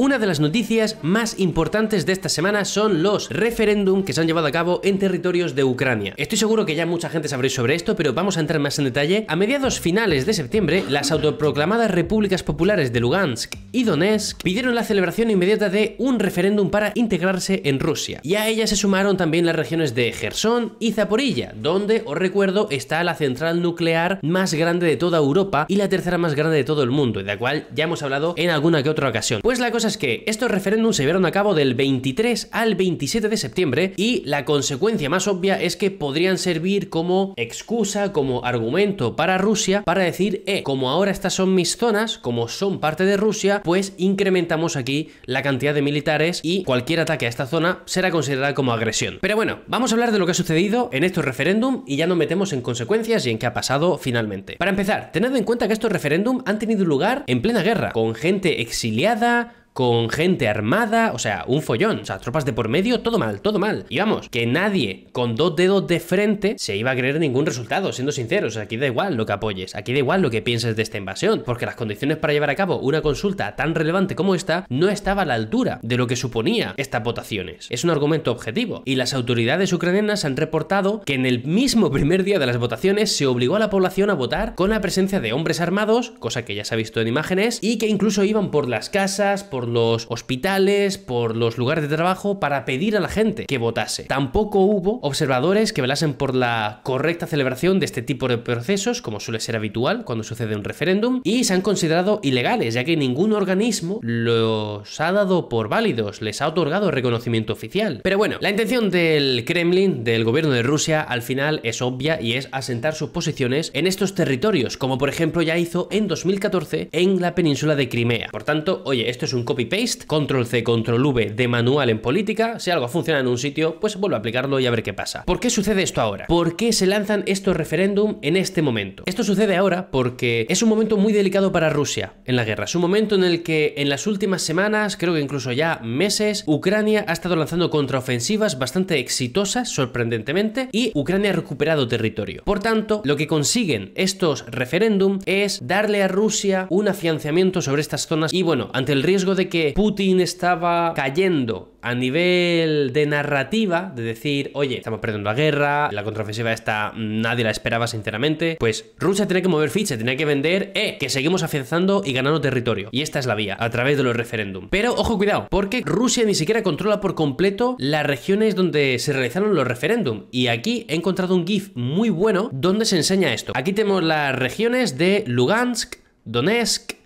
Una de las noticias más importantes de esta semana son los referéndums que se han llevado a cabo en territorios de Ucrania. Estoy seguro que ya mucha gente sabréis sobre esto, pero vamos a entrar más en detalle. A mediados finales de septiembre, las autoproclamadas repúblicas populares de Lugansk y Donetsk pidieron la celebración inmediata de un referéndum para integrarse en Rusia. Y a ellas se sumaron también las regiones de Gerson y Zaporilla, donde, os recuerdo, está la central nuclear más grande de toda Europa y la tercera más grande de todo el mundo, de la cual ya hemos hablado en alguna que otra ocasión. Pues la cosa es que estos referéndums se vieron a cabo del 23 al 27 de septiembre y la consecuencia más obvia es que podrían servir como excusa, como argumento para Rusia para decir, eh, como ahora estas son mis zonas, como son parte de Rusia, pues incrementamos aquí la cantidad de militares y cualquier ataque a esta zona será considerada como agresión. Pero bueno, vamos a hablar de lo que ha sucedido en estos referéndum y ya nos metemos en consecuencias y en qué ha pasado finalmente. Para empezar, tened en cuenta que estos referéndum han tenido lugar en plena guerra, con gente exiliada, con gente armada, o sea, un follón, o sea, tropas de por medio, todo mal, todo mal. Y vamos, que nadie con dos dedos de frente se iba a creer ningún resultado, siendo sinceros, aquí da igual lo que apoyes, aquí da igual lo que pienses de esta invasión, porque las condiciones para llevar a cabo una consulta tan relevante como esta no estaba a la altura de lo que suponía estas votaciones. Es un argumento objetivo. Y las autoridades ucranianas han reportado que en el mismo primer día de las votaciones se obligó a la población a votar con la presencia de hombres armados, cosa que ya se ha visto en imágenes, y que incluso iban por las casas, por por los hospitales, por los lugares de trabajo, para pedir a la gente que votase. Tampoco hubo observadores que velasen por la correcta celebración de este tipo de procesos, como suele ser habitual cuando sucede un referéndum, y se han considerado ilegales, ya que ningún organismo los ha dado por válidos, les ha otorgado reconocimiento oficial. Pero bueno, la intención del Kremlin, del gobierno de Rusia, al final es obvia y es asentar sus posiciones en estos territorios, como por ejemplo ya hizo en 2014 en la península de Crimea. Por tanto, oye, esto es un copy-paste, control-c, control-v de manual en política, si algo funciona en un sitio, pues vuelvo a aplicarlo y a ver qué pasa. ¿Por qué sucede esto ahora? ¿Por qué se lanzan estos referéndum en este momento? Esto sucede ahora porque es un momento muy delicado para Rusia en la guerra. Es un momento en el que en las últimas semanas, creo que incluso ya meses, Ucrania ha estado lanzando contraofensivas bastante exitosas, sorprendentemente, y Ucrania ha recuperado territorio. Por tanto, lo que consiguen estos referéndum es darle a Rusia un afianzamiento sobre estas zonas y bueno, ante el riesgo de de que Putin estaba cayendo a nivel de narrativa, de decir, oye, estamos perdiendo la guerra, la contraofensiva esta nadie la esperaba sinceramente, pues Rusia tiene que mover ficha, tiene que vender, eh, que seguimos afianzando y ganando territorio. Y esta es la vía, a través de los referéndum. Pero ojo cuidado, porque Rusia ni siquiera controla por completo las regiones donde se realizaron los referéndum. Y aquí he encontrado un GIF muy bueno donde se enseña esto. Aquí tenemos las regiones de Lugansk, Donetsk,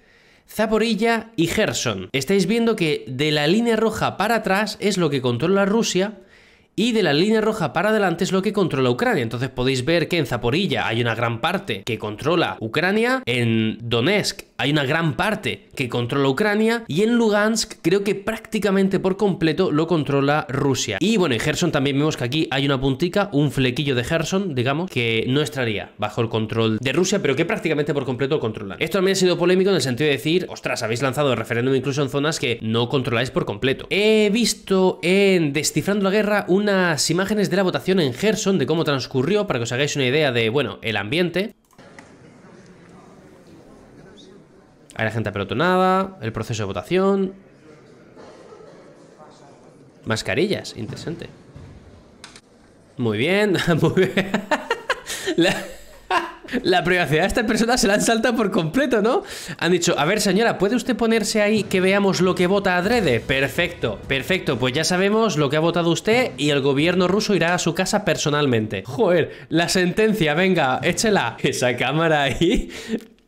Zaporilla y Gerson. Estáis viendo que de la línea roja para atrás es lo que controla Rusia y de la línea roja para adelante es lo que controla Ucrania. Entonces podéis ver que en Zaporilla hay una gran parte que controla Ucrania, en Donetsk hay una gran parte que controla Ucrania y en Lugansk creo que prácticamente por completo lo controla Rusia. Y bueno, en Gerson también vemos que aquí hay una puntica, un flequillo de Gerson, digamos, que no estaría bajo el control de Rusia, pero que prácticamente por completo lo controla. Esto también ha sido polémico en el sentido de decir, ostras, habéis lanzado el referéndum incluso en zonas que no controláis por completo. He visto en Descifrando la Guerra unas imágenes de la votación en Gerson, de cómo transcurrió, para que os hagáis una idea de, bueno, el ambiente. Hay la gente apelotonada, el proceso de votación. Mascarillas, interesante. Muy bien, muy bien. La, privacidad de esta persona se la han saltado por completo, ¿no? Han dicho, a ver señora, ¿puede usted ponerse ahí que veamos lo que vota adrede? Perfecto, perfecto, pues ya sabemos lo que ha votado usted y el gobierno ruso irá a su casa personalmente. Joder, la sentencia, venga, échela. Esa cámara ahí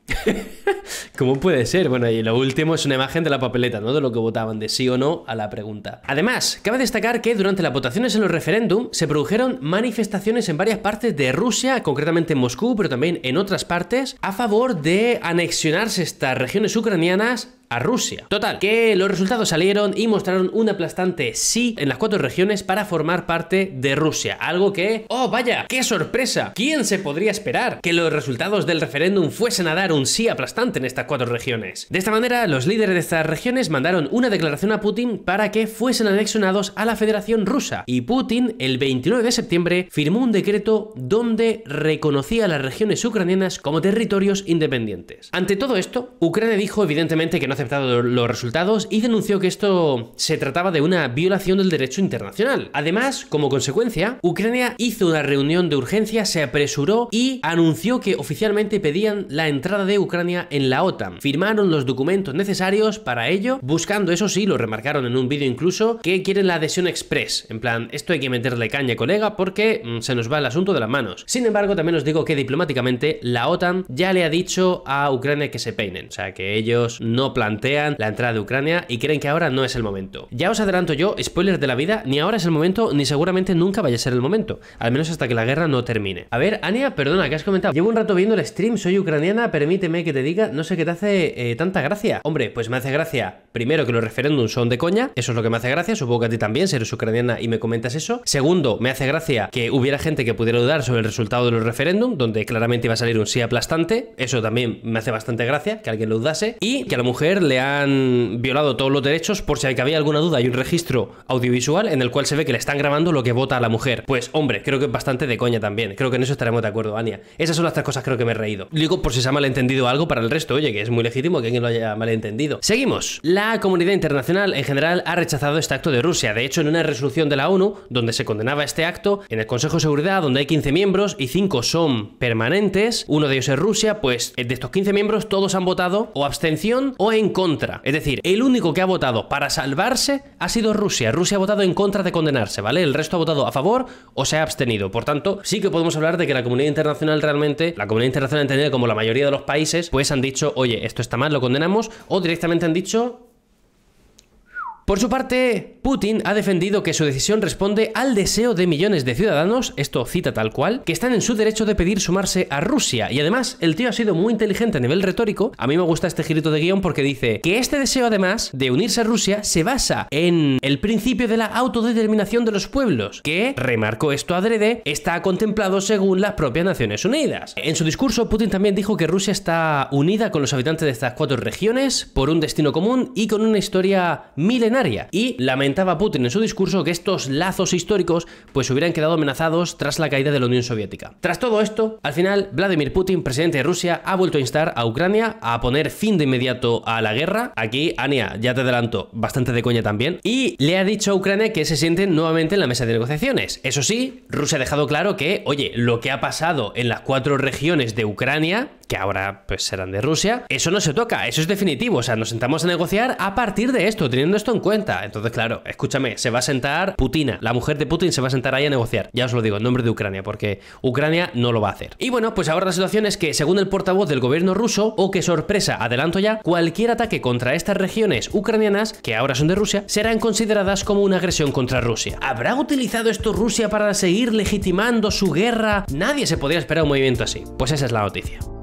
¿Cómo puede ser? Bueno, y lo último es una imagen de la papeleta, ¿no? De lo que votaban de sí o no a la pregunta. Además, cabe destacar que durante las votaciones en los referéndum se produjeron manifestaciones en varias partes de Rusia, concretamente en Moscú, pero también en otras partes, a favor de anexionarse estas regiones ucranianas a Rusia. Total, que los resultados salieron y mostraron un aplastante sí en las cuatro regiones para formar parte de Rusia. Algo que, oh vaya, qué sorpresa. ¿Quién se podría esperar que los resultados del referéndum fuesen a dar un sí aplastante en estas cuatro regiones? De esta manera, los líderes de estas regiones mandaron una declaración a Putin para que fuesen anexionados a la Federación Rusa. Y Putin, el 29 de septiembre, firmó un decreto donde reconocía a las regiones ucranianas como territorios independientes. Ante todo esto, Ucrania dijo evidentemente que no aceptado los resultados y denunció que esto se trataba de una violación del derecho internacional. Además, como consecuencia, Ucrania hizo una reunión de urgencia, se apresuró y anunció que oficialmente pedían la entrada de Ucrania en la OTAN. Firmaron los documentos necesarios para ello, buscando, eso sí, lo remarcaron en un vídeo incluso, que quieren la adhesión express. En plan, esto hay que meterle caña, colega, porque mm, se nos va el asunto de las manos. Sin embargo, también os digo que diplomáticamente la OTAN ya le ha dicho a Ucrania que se peinen, o sea, que ellos no planean plantean la entrada de Ucrania y creen que ahora no es el momento. Ya os adelanto yo, spoiler de la vida, ni ahora es el momento, ni seguramente nunca vaya a ser el momento, al menos hasta que la guerra no termine. A ver, Ania, perdona, que has comentado. Llevo un rato viendo el stream, soy ucraniana, permíteme que te diga, no sé qué te hace eh, tanta gracia. Hombre, pues me hace gracia, primero, que los referéndums son de coña, eso es lo que me hace gracia, supongo que a ti también, si eres ucraniana y me comentas eso. Segundo, me hace gracia que hubiera gente que pudiera dudar sobre el resultado de los referéndums, donde claramente iba a salir un sí aplastante, eso también me hace bastante gracia, que alguien lo dudase, y que a la mujer le han violado todos los derechos por si hay que había alguna duda. Hay un registro audiovisual en el cual se ve que le están grabando lo que vota a la mujer. Pues hombre, creo que es bastante de coña también. Creo que en eso estaremos de acuerdo, Ania. Esas son las tres cosas creo que me he reído. Digo por si se ha malentendido algo para el resto. Oye, que es muy legítimo que alguien lo haya malentendido. Seguimos. La comunidad internacional en general ha rechazado este acto de Rusia. De hecho, en una resolución de la ONU donde se condenaba este acto, en el Consejo de Seguridad donde hay 15 miembros y 5 son permanentes, uno de ellos es Rusia, pues eh, de estos 15 miembros todos han votado o abstención o en contra. Es decir, el único que ha votado para salvarse ha sido Rusia. Rusia ha votado en contra de condenarse, ¿vale? El resto ha votado a favor o se ha abstenido. Por tanto, sí que podemos hablar de que la comunidad internacional realmente, la comunidad internacional entendida como la mayoría de los países, pues han dicho, oye, esto está mal, lo condenamos, o directamente han dicho, por su parte, Putin ha defendido que su decisión responde al deseo de millones de ciudadanos, esto cita tal cual, que están en su derecho de pedir sumarse a Rusia. Y además, el tío ha sido muy inteligente a nivel retórico. A mí me gusta este girito de guión porque dice que este deseo, además de unirse a Rusia, se basa en el principio de la autodeterminación de los pueblos, que, remarcó esto adrede, está contemplado según las propias Naciones Unidas. En su discurso, Putin también dijo que Rusia está unida con los habitantes de estas cuatro regiones por un destino común y con una historia milenaria y lamentaba Putin en su discurso que estos lazos históricos pues hubieran quedado amenazados tras la caída de la Unión Soviética. Tras todo esto, al final Vladimir Putin, presidente de Rusia, ha vuelto a instar a Ucrania a poner fin de inmediato a la guerra. Aquí, Ania, ya te adelanto, bastante de coña también. Y le ha dicho a Ucrania que se sienten nuevamente en la mesa de negociaciones. Eso sí, Rusia ha dejado claro que, oye, lo que ha pasado en las cuatro regiones de Ucrania, que ahora pues serán de Rusia, eso no se toca, eso es definitivo. O sea, nos sentamos a negociar a partir de esto, teniendo esto en entonces, claro, escúchame, se va a sentar Putina, la mujer de Putin se va a sentar ahí a negociar. Ya os lo digo, en nombre de Ucrania, porque Ucrania no lo va a hacer. Y bueno, pues ahora la situación es que, según el portavoz del gobierno ruso, o que sorpresa, adelanto ya, cualquier ataque contra estas regiones ucranianas, que ahora son de Rusia, serán consideradas como una agresión contra Rusia. ¿Habrá utilizado esto Rusia para seguir legitimando su guerra? Nadie se podría esperar un movimiento así. Pues esa es la noticia.